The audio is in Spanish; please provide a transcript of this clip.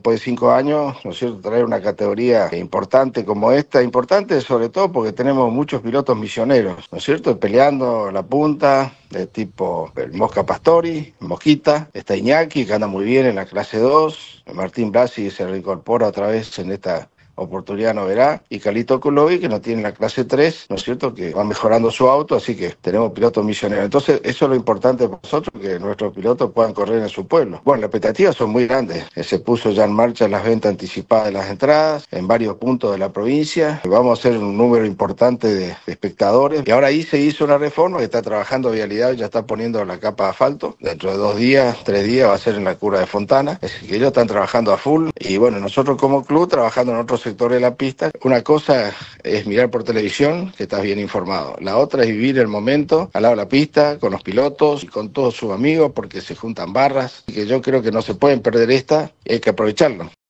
después de cinco años, ¿no es cierto?, traer una categoría importante como esta, importante sobre todo porque tenemos muchos pilotos misioneros, ¿no es cierto?, peleando la punta, de tipo el Mosca Pastori, Mosquita, está Iñaki, que anda muy bien en la clase 2, Martín Blasi se reincorpora otra vez en esta oportunidad no verá, y Calito Colovi que no tiene la clase 3, ¿no es cierto?, que va mejorando su auto, así que tenemos pilotos misioneros. Entonces, eso es lo importante para nosotros, que nuestros pilotos puedan correr en su pueblo. Bueno, las expectativas son muy grandes. Eh, se puso ya en marcha las ventas anticipadas de las entradas en varios puntos de la provincia. Vamos a hacer un número importante de, espectadores. Y ahora ahí se hizo una reforma que está trabajando Vialidad, ya está poniendo la capa de asfalto. Dentro de dos días, tres días va a ser en la cura de Fontana. Es que ellos están trabajando a full. Y bueno, nosotros como club, trabajando en otro sector de la pista, una cosa es mirar por televisión, que estás bien informado. La otra es vivir el momento al lado de la pista, con los pilotos y con todos sus amigos, porque se juntan barras. Y que yo creo que no se pueden perder esta, hay que aprovecharlo.